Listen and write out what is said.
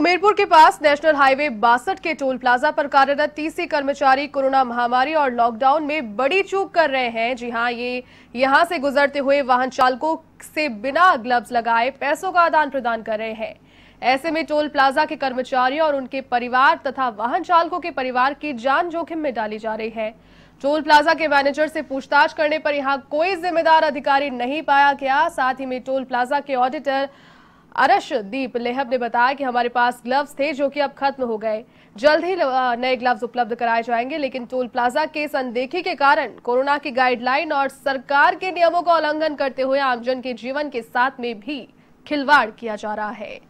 सुमेरपुर के पास national highway बासठ के टोल प्लाजा पर कार्यरत तीसरे कर्मचारी कोरोना महामारी और लॉकडाउन में बड़ी चूक कर रहे हैं जी हाँ ये यहाँ से गुजरते हुए वाहन चालकों से बिना ग्लव्स लगाए पैसों का आदान प्रदान कर रहे हैं ऐसे में टोल प्लाजा के कर्मचारियों और उनके परिवार तथा वाहन चालकों के परिवार की जान जोखिम में डाली जा रही है टोल प्लाजा के मैनेजर से पूछताछ करने पर यहाँ कोई जिम्मेदार अधिकारी नहीं पाया गया साथ ही में टोल प्लाजा के ऑडिटर अरश दीप लेहब ने बताया कि हमारे पास ग्लव्स थे जो कि अब खत्म हो गए जल्द ही नए ग्लव्स उपलब्ध कराए जाएंगे लेकिन टोल प्लाजा के अनदेखी के कारण कोरोना की गाइडलाइन और सरकार के नियमों का उल्लंघन करते हुए आमजन के जीवन के साथ में भी खिलवाड़ किया जा रहा है